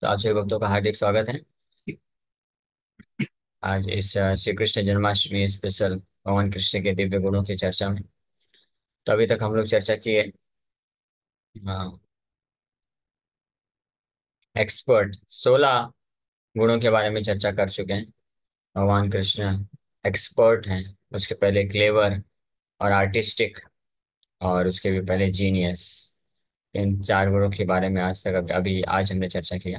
तो आप सभी भक्तों का हार्दिक स्वागत है आज इस श्री कृष्ण जन्माष्टमी स्पेशल भगवान कृष्ण के दिव्य गुणों की चर्चा में तो अभी तक हम लोग चर्चा किए एक्सपर्ट सोलह गुणों के बारे में चर्चा कर चुके हैं भगवान कृष्ण एक्सपर्ट हैं उसके पहले क्लेवर और आर्टिस्टिक और उसके भी पहले जीनियस इन चार गुणों के बारे में आज तक अभी आज हमने चर्चा किया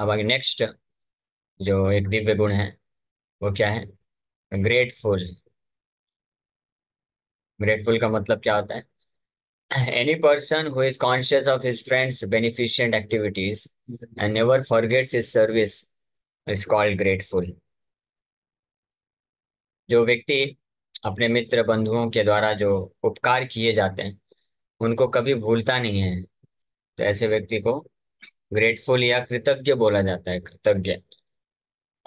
अब आगे नेक्स्ट जो एक दिव्य गुण है वो क्या है ग्रेटफुल ग्रेटफुल का मतलब क्या होता है any person who is conscious of his friends beneficent activities and never forgets his service is called grateful जो व्यक्ति अपने मित्र बंधुओं के द्वारा जो उपकार किए जाते हैं उनको कभी भूलता नहीं है तो ऐसे व्यक्ति को ग्रेटफुल या कृतज्ञ बोला जाता है कृतज्ञ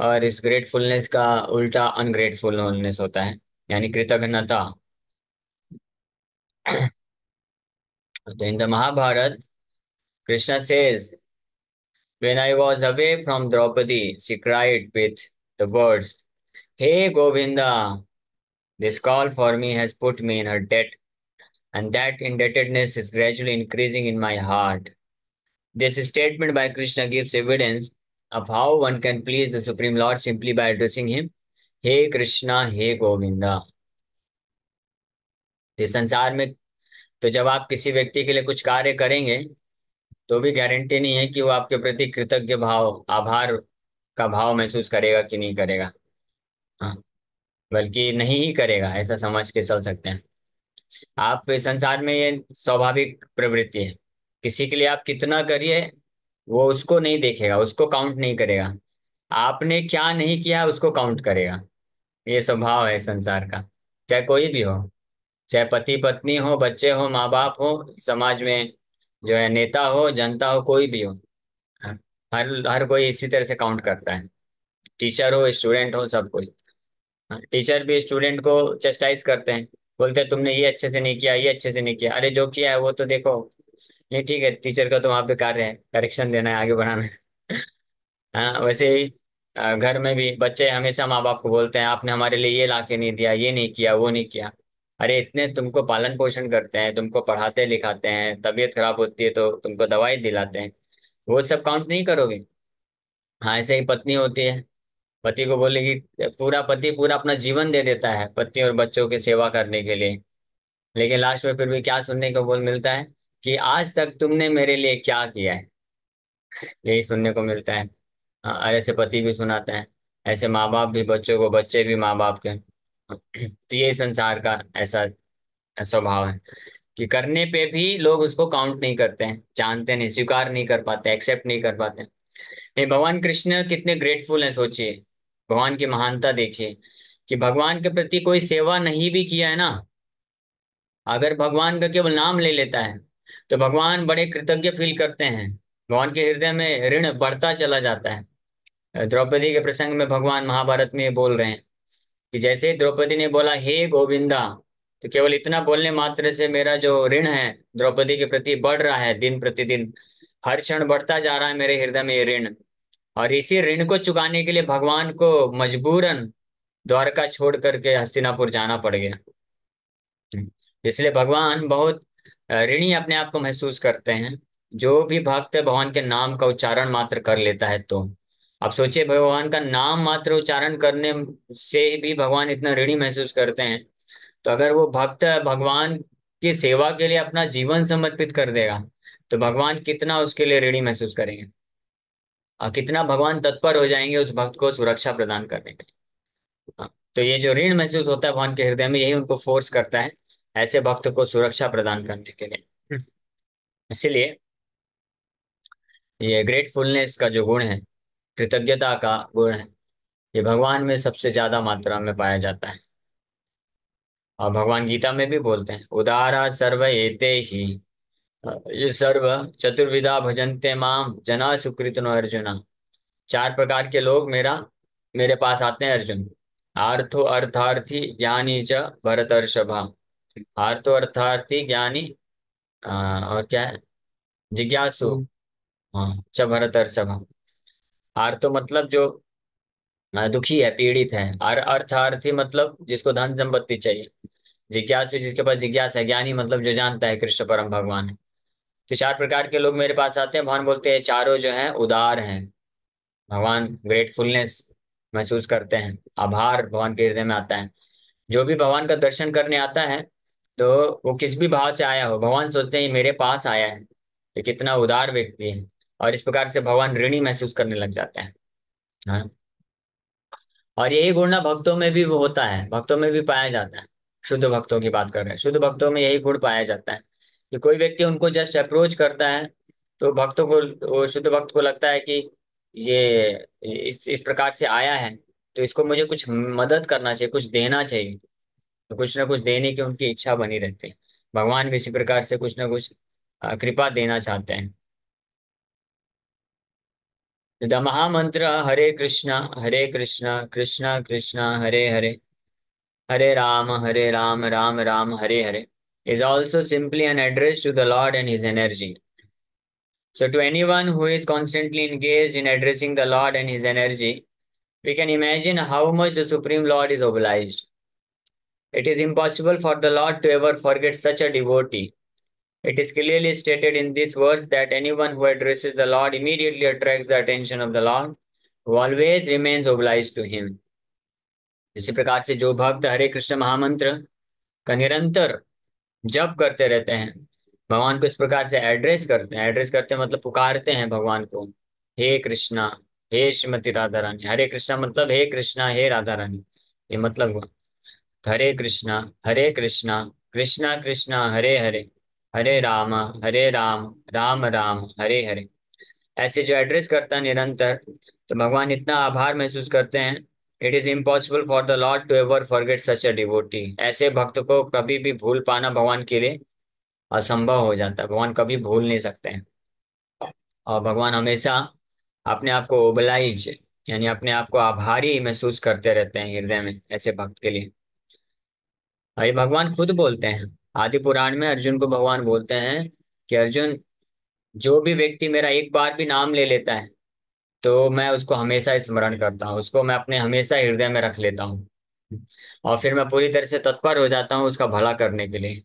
और इस ग्रेटफुलनेस का उल्टा अनग्रेटफुलनेस होता है यानी कृतज्ञता तो in the Mahabharata Krishna says when I was away from Draupadi she cried with the words हे Govinda this call for me has put me in her debt and that indebtedness is gradually increasing in my heart. This statement by Krishna gives evidence of how one can please the Supreme Lord simply by addressing Him, Hey Krishna, Hey Govinda. इस संसार में तो जब आप किसी व्यक्ति के लिए कुछ कार्य करेंगे तो भी गारंटी नहीं है कि वो आपके प्रति कृतज्ञ भाव आभार का भाव महसूस करेगा कि नहीं करेगा हाँ बल्कि नहीं ही करेगा ऐसा समझ के चल सकते हैं आप संसार में ये स्वाभाविक प्रवृत्ति है किसी के लिए आप कितना करिए वो उसको नहीं देखेगा उसको काउंट नहीं करेगा आपने क्या नहीं किया उसको काउंट करेगा ये स्वभाव है संसार का चाहे कोई भी हो चाहे पति पत्नी हो बच्चे हो माँ बाप हो समाज में जो है नेता हो जनता हो कोई भी हो हर हर कोई इसी तरह से काउंट करता है टीचर हो स्टूडेंट हो सब कुछ टीचर हाँ, भी स्टूडेंट को चेस्टाइज करते हैं बोलते हैं तुमने ये अच्छे से नहीं किया ये अच्छे से नहीं किया अरे जो किया है वो तो देखो नहीं ठीक है टीचर का तो वहां पे कार्य है करेक्शन देना है आगे बढ़ाना है हाँ वैसे ही घर में भी बच्चे हमेशा माँ बाप को बोलते हैं आपने हमारे लिए ये लाके नहीं दिया ये नहीं किया वो नहीं किया अरे इतने तुमको पालन पोषण करते हैं तुमको पढ़ाते लिखाते हैं तबीयत खराब होती है तो तुमको दवाई दिलाते हैं वो सब काउंट नहीं करोगे हाँ ऐसे ही पत्नी होती है पति को बोले कि पूरा पति पूरा अपना जीवन दे देता है पत्नी और बच्चों की सेवा करने के लिए लेकिन लास्ट में फिर भी क्या सुनने को बोल मिलता है कि आज तक तुमने मेरे लिए क्या किया है यही सुनने को मिलता है हाँ, और ऐसे पति भी सुनाता है ऐसे माँ बाप भी बच्चों को बच्चे भी माँ बाप के तो यही संसार का ऐसा स्वभाव है कि करने पे भी लोग उसको काउंट नहीं करते हैं जानते नहीं स्वीकार नहीं कर पाते एक्सेप्ट नहीं कर पाते नहीं भगवान कृष्ण कितने ग्रेटफुल हैं सोचिए भगवान की महानता देखिए कि भगवान के प्रति कोई सेवा नहीं भी किया है ना अगर भगवान का केवल नाम ले लेता है तो भगवान बड़े कृतज्ञ फील करते हैं भगवान के हृदय में ऋण बढ़ता चला जाता है द्रौपदी के प्रसंग में भगवान महाभारत में बोल रहे हैं कि जैसे द्रौपदी ने बोला हे गोविंदा तो केवल इतना बोलने मात्र से मेरा जो ऋण है द्रौपदी के प्रति बढ़ रहा है दिन प्रतिदिन हर क्षण बढ़ता जा रहा है मेरे हृदय में ये ऋण और इसी ऋण को चुकाने के लिए भगवान को मजबूरन द्वारका छोड़ करके हस्तिनापुर जाना पड़ गया इसलिए भगवान बहुत ऋणी अपने आप को महसूस करते हैं जो भी भक्त भगवान के नाम का उच्चारण मात्र कर लेता है तो आप सोचिए भगवान का नाम मात्र उच्चारण करने से भी भगवान इतना ऋणी महसूस करते हैं तो अगर वो भक्त भगवान की सेवा के लिए अपना जीवन समर्पित कर देगा तो भगवान कितना उसके लिए ऋणी महसूस करेंगे हाँ, कितना भगवान तत्पर हो जाएंगे उस भक्त को सुरक्षा प्रदान करने के लिए हाँ, तो ये जो ऋण महसूस होता है भगवान के हृदय में यही उनको फोर्स करता है ऐसे भक्त को सुरक्षा प्रदान करने के लिए हम्म, इसीलिए ये ग्रेटफुलनेस का जो गुण है कृतज्ञता का गुण है ये भगवान में सबसे ज्यादा मात्रा में पाया जाता है और भगवान गीता में भी बोलते हैं उदारा सर्व एते ही ये सर्व चतुर्विधा भजनते माम जना सुकृत नो अर्जुना चार प्रकार के लोग मेरा मेरे पास आते हैं अर्जुन आर्थो अर्थार्थी ज्ञानी च भरत अर्षभा आर्थो अर्थार्थी ज्ञानी और क्या है जिज्ञासु हम्म। हाँ च भरत अर्षभा आर्थो मतलब जो दुखी है पीड़ित है और अर्थार्थी मतलब जिसको धन संपत्ति चाहिए जिज्ञासु जिसके पास जिज्ञासा है ज्ञानी मतलब जो जानता है कृष्ण परम भगवान है तो चार प्रकार के लोग मेरे पास आते हैं भगवान बोलते हैं चारों जो हैं उदार हैं भगवान ग्रेटफुलनेस महसूस करते हैं आभार भगवान के हृदय में आता है जो भी भगवान का दर्शन करने आता है तो वो किस भी भाव से आया हो भगवान सोचते हैं मेरे पास आया है तो कितना उदार व्यक्ति है और इस प्रकार से भगवान ऋणी महसूस करने लग जाते हैं हाँ और यही गुण ना भक्तों में भी वो होता है भक्तों में भी पाया जाता है शुद्ध भक्तों की बात कर रहे हैं शुद्ध भक्तों में यही गुण पाया जाता है जो तो कोई व्यक्ति उनको जस्ट अप्रोच करता है तो भक्तों को शुद्ध भक्त को लगता है कि ये इस इस प्रकार से आया है तो इसको मुझे कुछ मदद करना चाहिए कुछ देना चाहिए तो कुछ ना कुछ देने की उनकी इच्छा बनी रहती है भगवान भी इसी प्रकार से कुछ ना कुछ कृपा देना चाहते हैं द महामंत्र हरे कृष्णा हरे कृष्णा कृष्णा कृष्णा हरे हरे हरे राम हरे राम राम राम हरे हरे is also simply an address to the Lord and His energy. So, to anyone who is constantly engaged in addressing the Lord and His energy, we can imagine how much the Supreme Lord is obliged. It is impossible for the Lord to ever forget such a devotee. It is clearly stated in this verse that anyone who addresses the Lord immediately attracts the attention of the Lord, who always remains obliged to Him. इसी प्रकार से जो भक्त हरे कृष्ण महामंत्र का निरंतर जप करते रहते हैं भगवान को इस प्रकार से एड्रेस करते हैं एड्रेस करते हैं मतलब पुकारते हैं भगवान को हे कृष्णा हे श्रीमती राधा रानी हरे कृष्णा मतलब हे कृष्णा हे राधा रानी ये मतलब हुआ हरे कृष्णा हरे कृष्णा कृष्णा कृष्णा हरे हरे हरे राम हरे राम राम राम हरे हरे ऐसे जो एड्रेस करता है निरंतर तो भगवान इतना आभार महसूस करते हैं it is impossible for the lord to ever forget such a devotee ऐसे भक्त को कभी भी भूल पाना भगवान के लिए असंभव हो जाता है भगवान कभी भूल नहीं सकते हैं और भगवान हमेशा अपने आप को ओबलाइज यानी अपने आप को आभारी महसूस करते रहते हैं हृदय में ऐसे भक्त के लिए और ये भगवान खुद बोलते हैं आदि पुराण में अर्जुन को भगवान बोलते हैं कि अर्जुन जो भी व्यक्ति मेरा एक बार भी नाम ले लेता है तो मैं उसको हमेशा स्मरण करता हूँ उसको मैं अपने हमेशा हृदय में रख लेता हूँ और फिर मैं पूरी तरह से तत्पर हो जाता हूँ उसका भला करने के लिए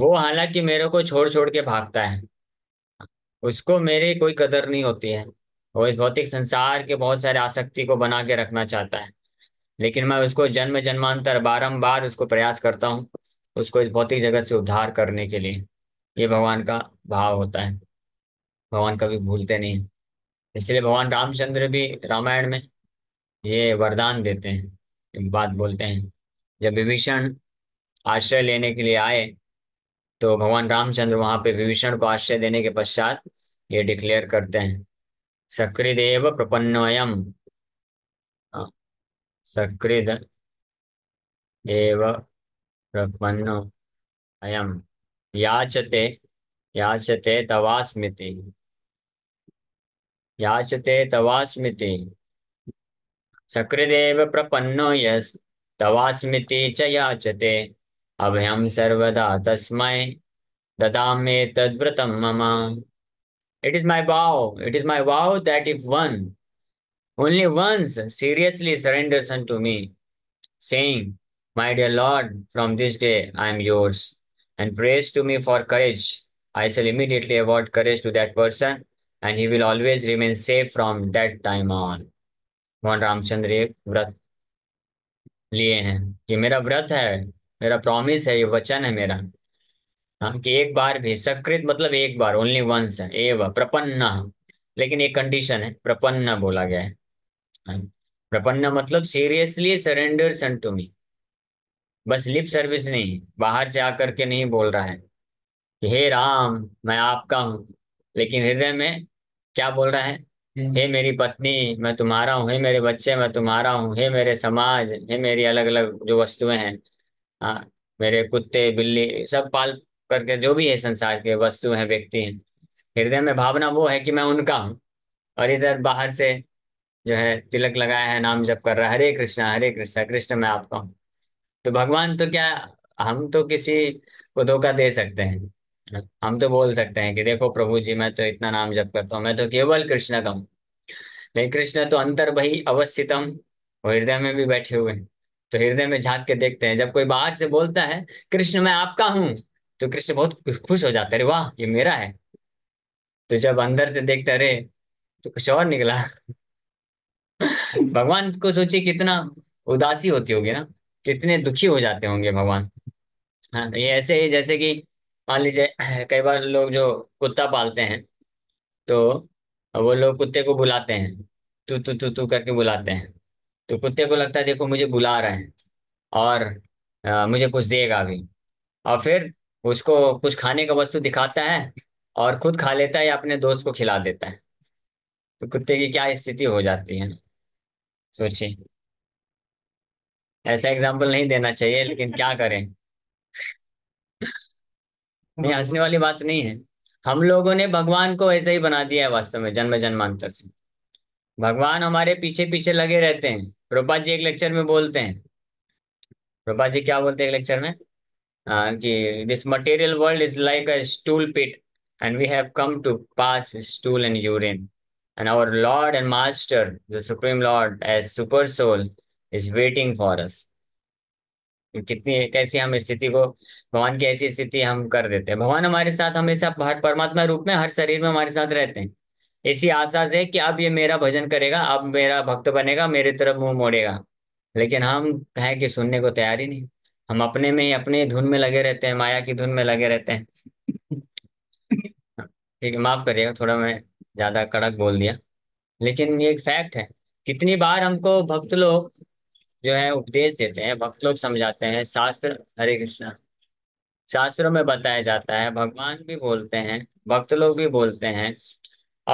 वो हालांकि मेरे को छोड़ छोड़ के भागता है उसको मेरी कोई कदर नहीं होती है वो इस भौतिक संसार के बहुत सारे आसक्ति को बना के रखना चाहता है लेकिन मैं उसको जन्म जन्मांतर बारम्बार उसको प्रयास करता हूँ उसको इस भौतिक जगत से उद्धार करने के लिए ये भगवान का भाव होता है भगवान कभी भूलते नहीं इसलिए भगवान रामचंद्र भी रामायण में ये वरदान देते हैं बात बोलते हैं जब विभीषण आश्रय लेने के लिए आए तो भगवान रामचंद्र वहां पे विभीषण को आश्रय देने के पश्चात ये डिक्लेयर करते हैं सकृदेव प्रपन्न हाँ, सकृद एव प्रपन्न अयम याचते याचते तवास्मिति याचते तवास्मिति सकृदेव प्रपन्नो यस्तवास्मिति च याचते अभयं सर्वदा तस्मै ददामे तद्व्रतं मम It is my vow, it is my vow that if one, only once, seriously surrenders unto me, saying, My dear Lord, from this day I am yours, and prays to me for courage, I shall immediately award courage to that person and he will always remain safe from that time on भगवान रामचंद्र एक व्रत लिए हैं ये मेरा व्रत है मेरा प्रॉमिस है ये वचन है मेरा हाँ कि एक बार भी सकृत मतलब एक बार ओनली वंस है एव प्रपन्न लेकिन एक कंडीशन है प्रपन्न बोला गया है हाँ। प्रपन्न मतलब seriously surrender unto me बस लिप सर्विस नहीं बाहर से आकर के नहीं बोल रहा है कि हे राम मैं आपका हूँ लेकिन हृदय में क्या बोल रहा है हम्म। हे मेरी पत्नी मैं तुम्हारा हूँ हे मेरे बच्चे मैं तुम्हारा हूँ हे मेरे समाज हे मेरी अलग अलग जो वस्तुएं हैं हाँ मेरे कुत्ते बिल्ली सब पाल करके जो भी है संसार के वस्तु हैं व्यक्ति हैं हृदय में भावना वो है कि मैं उनका हूँ और इधर बाहर से जो है तिलक लगाया है नाम जप कर रहा है हरे कृष्णा हरे कृष्णा कृष्ण मैं आपका हूँ तो भगवान तो क्या हम तो किसी को धोखा दे सकते हैं हम तो बोल सकते हैं कि देखो प्रभु जी मैं तो इतना नाम जप करता हूँ मैं तो केवल कृष्ण का हूँ लेकिन कृष्ण तो अंतर बही अवस्थितम वो हृदय में भी बैठे हुए हैं तो हृदय में झांक के देखते हैं जब कोई बाहर से बोलता है कृष्ण मैं आपका हूँ तो कृष्ण बहुत खुश हो जाते अरे वाह ये मेरा है तो जब अंदर से देखते अरे तो कुछ और निकला भगवान को सोचिए कितना उदासी होती होगी ना कितने दुखी हो जाते होंगे भगवान हाँ ये ऐसे ही जैसे कि मान लीजिए कई बार लोग जो कुत्ता पालते हैं तो वो लोग कुत्ते को बुलाते हैं तू तू तू तू करके बुलाते हैं तो कुत्ते को लगता है देखो मुझे बुला रहे हैं और आ, मुझे कुछ देगा भी और फिर उसको कुछ खाने का वस्तु दिखाता है और खुद खा लेता है या अपने दोस्त को खिला देता है तो कुत्ते की क्या स्थिति हो जाती है सोचिए ऐसा एग्जाम्पल नहीं देना चाहिए लेकिन क्या करें नहीं हाँ। हंसने वाली बात नहीं है हम लोगों ने भगवान को ऐसे ही बना दिया है वास्तव में जन्म जन्मांतर से भगवान हमारे पीछे पीछे लगे रहते हैं प्रभा जी एक लेक्चर में बोलते हैं प्रभा जी क्या बोलते हैं एक लेक्चर में आ, कि this material world is like a stool pit and we have come to pass stool and urine and our lord and master the supreme lord as super soul is waiting for us कितनी कैसी हम स्थिति को भगवान की ऐसी स्थिति हम कर देते हैं भगवान हमारे साथ हमेशा हर परमात्मा रूप में हर शरीर में हमारे साथ रहते हैं ऐसी आशा है कि अब ये मेरा भजन करेगा अब मेरा भक्त बनेगा मेरे तरफ मुंह मोड़ेगा लेकिन हम कहें कि सुनने को तैयार ही नहीं हम अपने में ही अपने धुन में लगे रहते हैं माया की धुन में लगे रहते हैं ठीक है माफ करिएगा थोड़ा मैं ज्यादा कड़क बोल दिया लेकिन ये एक फैक्ट है कितनी बार हमको भक्त लोग जो है उपदेश देते हैं भक्त लोग समझाते हैं शास्त्र हरे कृष्णा शास्त्रों में बताया जाता है भगवान भी बोलते हैं भक्त लोग भी बोलते हैं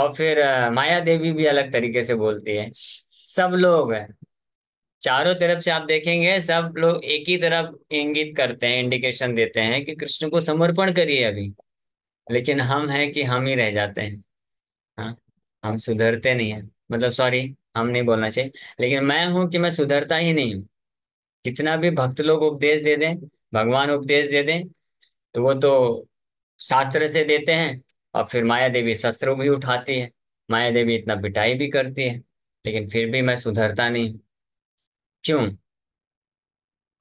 और फिर माया देवी भी अलग तरीके से बोलती है सब लोग चारों तरफ से आप देखेंगे सब लोग एक ही तरफ इंगित करते हैं इंडिकेशन देते हैं कि कृष्ण को समर्पण करिए अभी लेकिन हम हैं कि हम ही रह जाते हैं हाँ हम सुधरते नहीं हैं मतलब सॉरी हम नहीं बोलना चाहिए लेकिन मैं हूं कि मैं सुधरता ही नहीं हूँ कितना भी भक्त लोग उपदेश दे दें भगवान उपदेश दे दें तो वो तो शास्त्र से देते हैं और फिर माया देवी शस्त्र भी उठाती है माया देवी इतना पिटाई भी करती है लेकिन फिर भी मैं सुधरता नहीं क्यों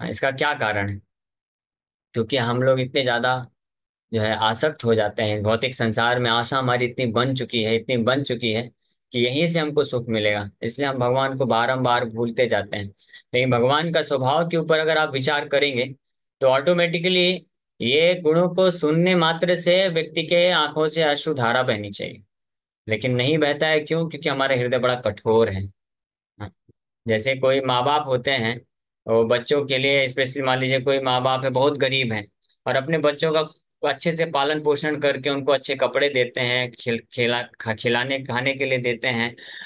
हाँ, इसका क्या कारण है क्योंकि हम लोग इतने ज्यादा जो है आसक्त हो जाते हैं भौतिक संसार में आशा हमारी इतनी बन चुकी है इतनी बन चुकी है कि यहीं से हमको सुख मिलेगा इसलिए हम भगवान को बारम्बार भूलते जाते हैं लेकिन भगवान का स्वभाव के ऊपर अगर आप विचार करेंगे तो ऑटोमेटिकली ये गुणों को सुनने मात्र से व्यक्ति के आंखों से अश्रु धारा बहनी चाहिए लेकिन नहीं बहता है क्यों क्योंकि हमारा हृदय बड़ा कठोर है हाँ। जैसे कोई माँ बाप होते हैं वो बच्चों के लिए स्पेशली मान लीजिए कोई माँ बाप है बहुत गरीब है और अपने बच्चों का तो अच्छे से पालन पोषण करके उनको अच्छे कपड़े देते हैं खिल खिला खिलाने खाने के लिए देते हैं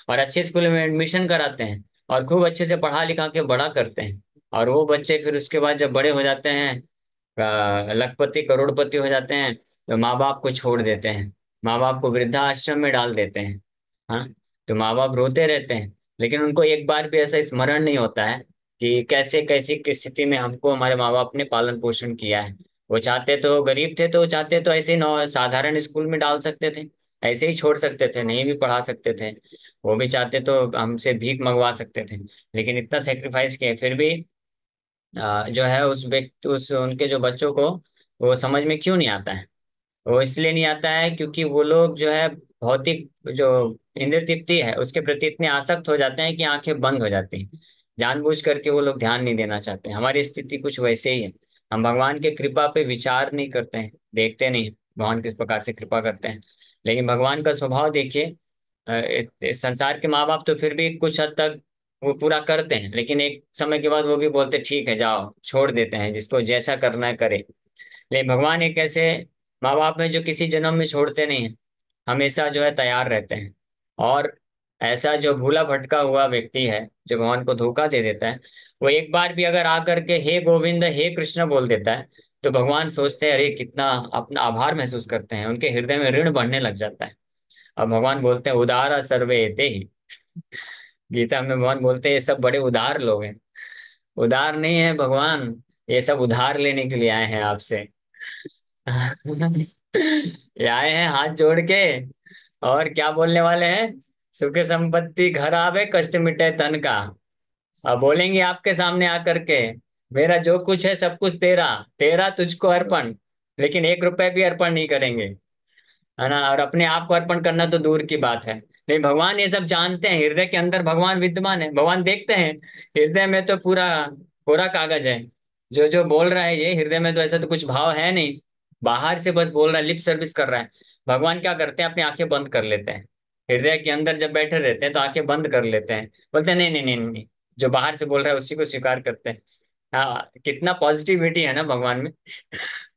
और अच्छे स्कूल में एडमिशन कराते हैं और खूब अच्छे से पढ़ा लिखा के बड़ा करते हैं और वो बच्चे फिर उसके बाद जब बड़े हो जाते हैं लखपति करोड़पति हो जाते हैं तो माँ बाप को छोड़ देते हैं माँ बाप को वृद्धा आश्रम में डाल देते हैं हाँ तो माँ बाप रोते रहते हैं लेकिन उनको एक बार भी ऐसा स्मरण नहीं होता है कि कैसे कैसी स्थिति में हमको हमारे माँ बाप ने पालन पोषण किया है वो चाहते तो गरीब थे तो चाहते तो ऐसे ही साधारण स्कूल में डाल सकते थे ऐसे ही छोड़ सकते थे नहीं भी पढ़ा सकते थे वो भी चाहते तो हमसे भीख मंगवा सकते थे लेकिन इतना सेक्रीफाइस किए फिर भी जो है उस व्यक्ति उस उनके जो बच्चों को वो समझ में क्यों नहीं आता है वो इसलिए नहीं आता है क्योंकि वो लोग जो है भौतिक जो इंद्र तृप्ति है उसके प्रति इतने आसक्त हो जाते हैं कि आंखें बंद हो जाती हैं जानबूझ करके वो लोग ध्यान नहीं देना चाहते हमारी स्थिति कुछ वैसे ही है हम भगवान के कृपा पे विचार नहीं करते हैं देखते नहीं भगवान किस प्रकार से कृपा करते हैं लेकिन भगवान का स्वभाव देखिए संसार के माँ बाप तो फिर भी कुछ हद तक वो पूरा करते हैं लेकिन एक समय के बाद वो भी बोलते ठीक है जाओ छोड़ देते हैं जिसको जैसा करना है करे लेकिन भगवान एक ऐसे माँ बाप है जो किसी जन्म में छोड़ते नहीं है हमेशा जो है तैयार रहते हैं और ऐसा जो भूला भटका हुआ व्यक्ति है जो भगवान को धोखा दे देता है वो एक बार भी अगर आकर के हे गोविंद हे कृष्ण बोल देता है तो भगवान सोचते हैं अरे कितना अपना आभार महसूस करते हैं उनके हृदय में ऋण बढ़ने लग जाता है अब भगवान बोलते हैं उदार सर्वे ते ही गीता में भगवान बोलते हैं ये सब बड़े उदार लोग हैं उदार नहीं है भगवान ये सब उधार लेने के लिए आए हैं आपसे ये आए हैं हाथ जोड़ के और क्या बोलने वाले हैं सुख संपत्ति घर आवे कष्ट मिटे तन का अब बोलेंगे आपके सामने आकर के मेरा जो कुछ है सब कुछ तेरा तेरा तुझको अर्पण लेकिन एक रुपए भी अर्पण नहीं करेंगे है ना और अपने आप को अर्पण करना तो दूर की बात है नहीं भगवान ये सब जानते हैं हृदय के अंदर भगवान विद्यमान है भगवान देखते हैं हृदय में तो पूरा पूरा कागज है जो जो बोल रहा है ये हृदय में तो ऐसा तो कुछ भाव है नहीं बाहर से बस बोल रहा है लिप सर्विस कर रहा है भगवान क्या करते हैं अपनी आंखें बंद कर लेते हैं हृदय के अंदर जब बैठे रहते हैं तो आंखें बंद कर लेते हैं बोलते हैं नहीं नहीं नहीं नहीं जो बाहर से बोल रहा है उसी को स्वीकार करते हैं हाँ कितना पॉजिटिविटी है ना भगवान में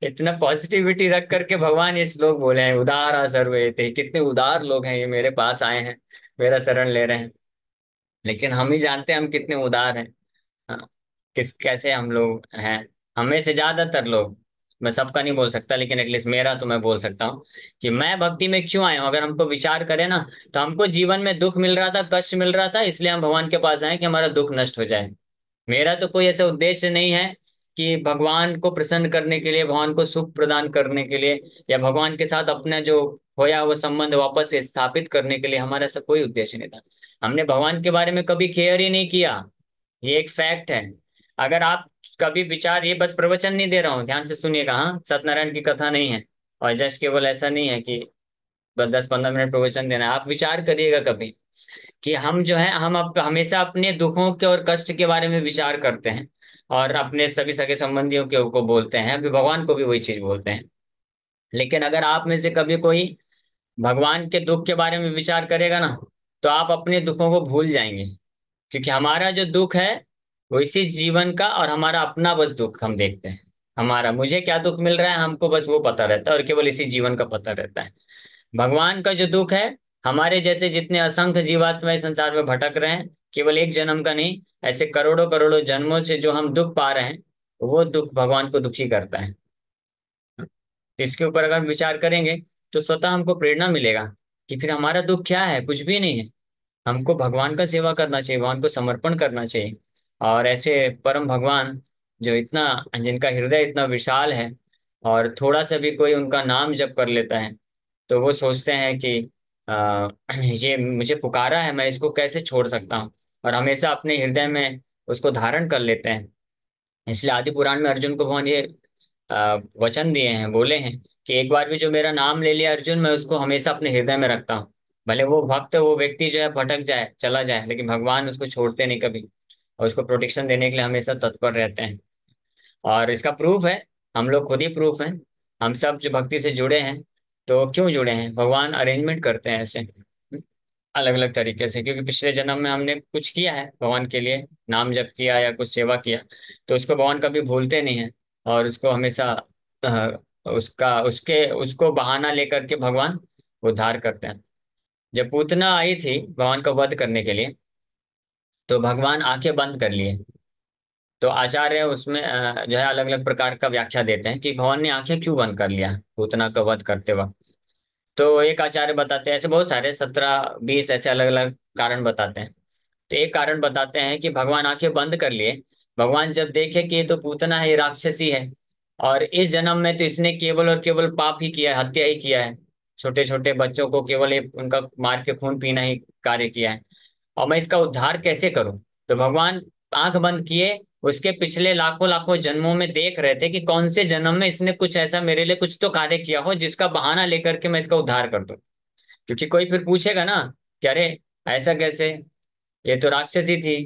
इतना पॉजिटिविटी रख करके भगवान ये श्लोक बोले हैं उदार आ सर्वे थे कितने उदार लोग हैं ये मेरे पास आए हैं मेरा शरण ले रहे हैं लेकिन हम ही जानते हैं हम कितने उदार हैं हाँ, किस कैसे हम लोग हैं हमें से ज्यादातर लोग मैं सबका नहीं बोल सकता लेकिन एटलीस्ट मेरा तो मैं बोल सकता हूँ कि मैं भक्ति में क्यों आया हूँ अगर हमको विचार करें ना तो हमको जीवन में दुख मिल रहा था कष्ट मिल रहा था इसलिए हम भगवान के पास आए कि हमारा दुख नष्ट हो जाए मेरा तो कोई ऐसा उद्देश्य नहीं है कि भगवान को प्रसन्न करने के लिए भगवान को सुख प्रदान करने के लिए या भगवान के साथ अपना जो खोया हुआ संबंध वापस स्थापित करने के लिए हमारा ऐसा कोई उद्देश्य नहीं था हमने भगवान के बारे में कभी केयर ही नहीं किया ये एक फैक्ट है अगर आप कभी विचार ये बस प्रवचन नहीं दे रहा हूँ ध्यान से सुनिएगा हाँ सत्यनारायण की कथा नहीं है और जस्ट केवल ऐसा नहीं है कि बस दस पंद्रह मिनट प्रवचन देना आप विचार करिएगा कभी कि हम जो है हम आप हमेशा अपने दुखों के और कष्ट के बारे में विचार करते हैं और अपने सभी सगे संबंधियों के को बोलते हैं अभी भगवान को भी वही चीज बोलते हैं लेकिन अगर आप में से कभी कोई भगवान के दुख के बारे में विचार करेगा ना तो आप अपने दुखों को भूल जाएंगे क्योंकि हमारा जो दुख है वो इसी जीवन का और हमारा अपना बस दुख हम देखते हैं हमारा मुझे क्या दुख मिल रहा है हमको बस वो पता रहता है और केवल इसी जीवन का पता रहता है भगवान का जो दुख है हमारे जैसे जितने असंख्य जीवात्मा संसार में भटक रहे हैं केवल एक जन्म का नहीं ऐसे करोड़ों करोड़ों जन्मों से जो हम दुख पा रहे हैं वो दुख भगवान को दुखी करता है इसके ऊपर अगर विचार करेंगे तो स्वतः हमको प्रेरणा मिलेगा कि फिर हमारा दुख क्या है कुछ भी नहीं है हमको भगवान का सेवा करना चाहिए भगवान को समर्पण करना चाहिए और ऐसे परम भगवान जो इतना जिनका हृदय इतना विशाल है और थोड़ा सा भी कोई उनका नाम जब कर लेता है तो वो सोचते हैं कि आ, ये मुझे पुकारा है मैं इसको कैसे छोड़ सकता हूँ और हमेशा अपने हृदय में उसको धारण कर लेते हैं इसलिए आदि पुराण में अर्जुन को भगवान ये वचन दिए हैं बोले हैं कि एक बार भी जो मेरा नाम ले लिया अर्जुन मैं उसको हमेशा अपने हृदय में रखता हूँ भले वो भक्त वो व्यक्ति जो है भटक जाए चला जाए लेकिन भगवान उसको छोड़ते नहीं कभी और उसको प्रोटेक्शन देने के लिए हमेशा तत्पर रहते हैं और इसका प्रूफ है हम लोग खुद ही प्रूफ हैं हम सब जो भक्ति से जुड़े हैं तो क्यों जुड़े हैं भगवान अरेंजमेंट करते हैं ऐसे हम्म, अलग अलग तरीके से क्योंकि पिछले जन्म में हमने कुछ किया है भगवान के लिए नाम जप किया या कुछ सेवा किया तो उसको भगवान कभी भूलते नहीं है और उसको हमेशा उसका उसके उसको बहाना लेकर के भगवान उद्धार करते हैं जब पूतना आई थी भगवान का वध करने के लिए तो भगवान आंखें बंद कर लिए तो आचार्य उसमें जो है अलग अलग प्रकार का व्याख्या देते हैं कि भगवान ने आंखें क्यों बंद कर लिया पूतना का वध करते वक्त तो एक आचार्य बताते हैं ऐसे बहुत सारे सत्रह बीस ऐसे अलग अलग कारण बताते हैं तो एक कारण बताते हैं कि भगवान आंखें बंद कर लिए भगवान जब देखे कि ये तो पूतना है ये राक्षसी है और इस जन्म में तो इसने केवल और केवल पाप ही किया है हत्या ही किया है छोटे छोटे बच्चों को केवल उनका मार के खून पीना ही कार्य किया है और मैं इसका उद्धार कैसे करूं तो भगवान आंख बंद किए उसके पिछले लाखों लाखों जन्मों में देख रहे थे कि कौन से जन्म में इसने कुछ ऐसा मेरे लिए कुछ तो कार्य किया हो जिसका बहाना लेकर के मैं इसका उद्धार कर दू क्योंकि कोई फिर पूछेगा ना कि अरे ऐसा कैसे ये तो राक्षसी थी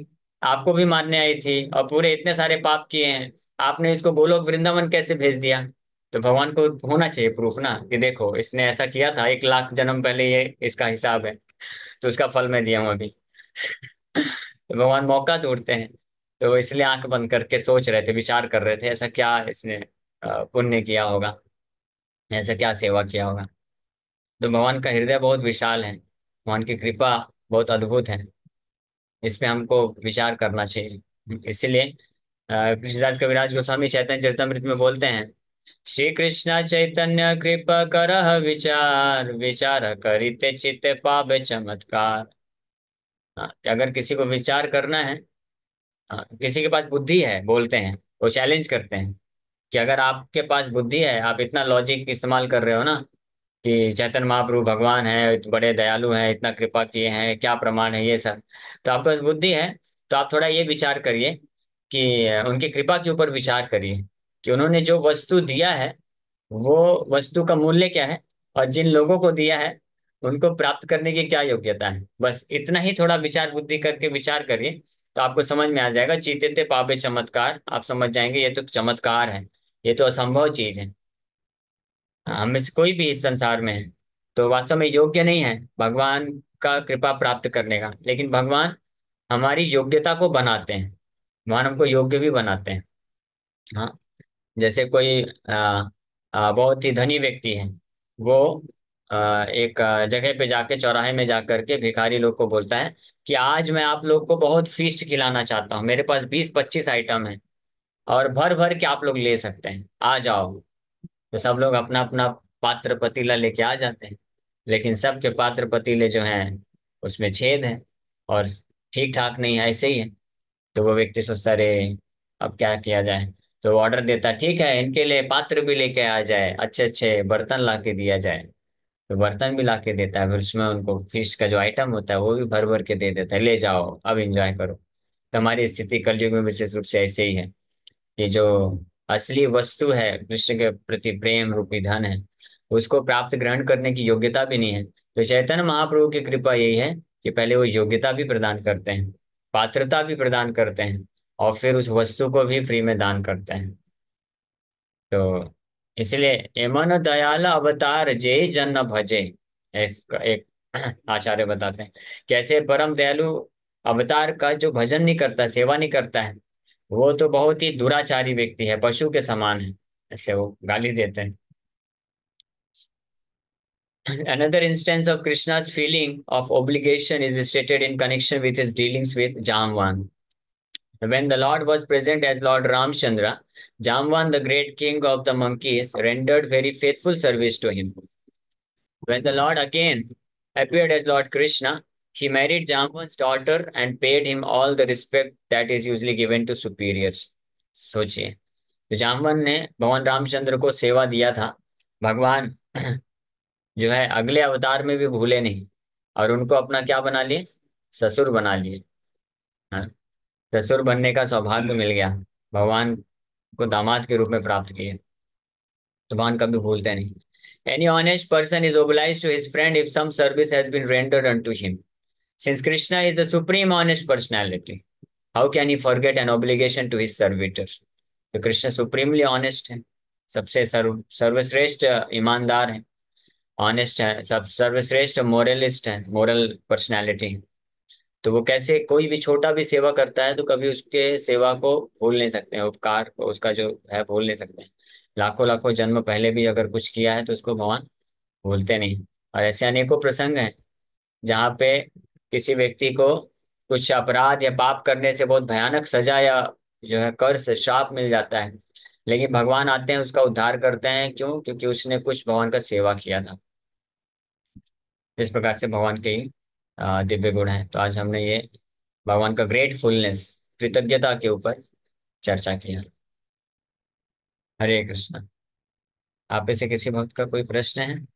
आपको भी मारने आई थी और पूरे इतने सारे पाप किए हैं आपने इसको गोलोक वृंदावन कैसे भेज दिया तो भगवान को होना चाहिए प्रूफ ना कि देखो इसने ऐसा किया था एक लाख जन्म पहले ये इसका हिसाब है तो उसका फल मैं दिया हूँ अभी तो भगवान मौका तोड़ते हैं तो इसलिए आंख बंद करके सोच रहे थे विचार कर रहे थे ऐसा क्या इसने पुण्य किया होगा ऐसा क्या सेवा किया होगा तो भगवान का हृदय बहुत विशाल है भगवान की कृपा बहुत अद्भुत है इसमें हमको विचार करना चाहिए इसलिए कृष्णदास कविराज गोस्वामी चैतन्य चरितमृत में बोलते हैं श्री कृष्ण चैतन्य कृपा कर विचार विचार करिते चित पावे चमत्कार हाँ कि अगर किसी को विचार करना है हाँ किसी के पास बुद्धि है बोलते हैं वो चैलेंज करते हैं कि अगर आपके पास बुद्धि है आप इतना लॉजिक इस्तेमाल कर रहे हो ना कि चैतन्य महाप्रभु भगवान है बड़े दयालु हैं इतना कृपा किए हैं क्या प्रमाण है ये सब तो आपके पास बुद्धि है तो आप थोड़ा ये विचार करिए कि उनकी कृपा के ऊपर विचार करिए कि उन्होंने जो वस्तु दिया है वो वस्तु का मूल्य क्या है और जिन लोगों को दिया है उनको प्राप्त करने की क्या योग्यता है बस इतना ही थोड़ा विचार बुद्धि करके विचार करिए तो आपको समझ में आ जाएगा चीते थे पापे चमत्कार आप समझ जाएंगे ये तो चमत्कार है ये तो असंभव चीज है हाँ, हम इस कोई भी इस संसार में है तो वास्तव में योग्य नहीं है भगवान का कृपा प्राप्त करने का लेकिन भगवान हमारी योग्यता को बनाते हैं भगवान हमको योग्य भी बनाते हैं हाँ जैसे कोई आ, आ, बहुत ही धनी व्यक्ति है वो एक जगह पे जाके चौराहे में जा करके भिखारी लोग को बोलता है कि आज मैं आप लोग को बहुत फीस्ट खिलाना चाहता हूँ मेरे पास बीस पच्चीस आइटम है और भर भर के आप लोग ले सकते हैं आ जाओ तो सब लोग अपना अपना पात्र पतीला लेके आ जाते हैं लेकिन सबके पात्र पतीले जो हैं उसमें छेद है और ठीक ठाक नहीं है ऐसे ही है तो वो व्यक्ति सोचता अरे अब क्या किया जाए तो ऑर्डर देता ठीक है इनके लिए पात्र भी लेके आ जाए अच्छे अच्छे बर्तन ला के दिया जाए फिर बर्तन भी ला के देता है फिर उसमें उनको फिश का जो आइटम होता है वो भी भर भर के दे देता है ले जाओ अब इंजॉय करो तो हमारी स्थिति कलयुग में विशेष रूप से ऐसे ही है कि जो असली वस्तु है कृष्ण के प्रति प्रेम रूपी धन है उसको प्राप्त ग्रहण करने की योग्यता भी नहीं है तो चैतन्य महाप्रभु की कृपा यही है कि पहले वो योग्यता भी प्रदान करते हैं पात्रता भी प्रदान करते हैं और फिर उस वस्तु को भी फ्री में दान करते हैं तो इसलिए एमन दयाल अवतार जय जन भजे एक, एक आचार्य बताते हैं कैसे परम दयालु अवतार का जो भजन नहीं करता सेवा नहीं करता है वो तो बहुत ही दुराचारी व्यक्ति है पशु के समान है ऐसे वो गाली देते हैं Another instance of Krishna's feeling of obligation is stated in connection with his dealings with Jamwan. When the Lord was present as Lord Ramchandra, Jamwan, the great king of the monkeys, rendered very faithful service to him. When the Lord again appeared as Lord Krishna, he married Jamwan's daughter and paid him all the respect that is usually given to superiors. सोचिए तो जामवन ने भगवान रामचंद्र को सेवा दिया था भगवान जो है अगले अवतार में भी भूले नहीं और उनको अपना क्या बना लिए ससुर बना लिए हाँ ससुर बनने का सौभाग्य मिल गया भगवान को दामाद के रूप में प्राप्त किए जुबान कभी भूलते नहीं any honest person is oblige to his friend if some service has been rendered to him since Krishna is the supreme honest personality how can he forget an obligation to his servitor तो Krishna supremely honest है सबसे सर्व सर्वश्रेष्ठ ईमानदार है honest है सब सर्वश्रेष्ठ मोरलिस्ट है मोरल पर्सनैलिटी है तो वो कैसे कोई भी छोटा भी सेवा करता है तो कभी उसके सेवा को भूल नहीं सकते हैं उपकार उसका जो है भूल नहीं सकते हैं लाखों लाखों जन्म पहले भी अगर कुछ किया है तो उसको भगवान भूलते नहीं और ऐसे अनेकों प्रसंग हैं जहाँ पे किसी व्यक्ति को कुछ अपराध या पाप करने से बहुत भयानक सजा या जो है कर्ज श्राप मिल जाता है लेकिन भगवान आते हैं उसका उद्धार करते हैं क्यों क्योंकि उसने कुछ भगवान का सेवा किया था इस प्रकार से भगवान ही दिव्य गुण है तो आज हमने ये भगवान का ग्रेट फुलनेस कृतज्ञता के ऊपर चर्चा किया हरे कृष्ण आप इसे किसी भक्त का कोई प्रश्न है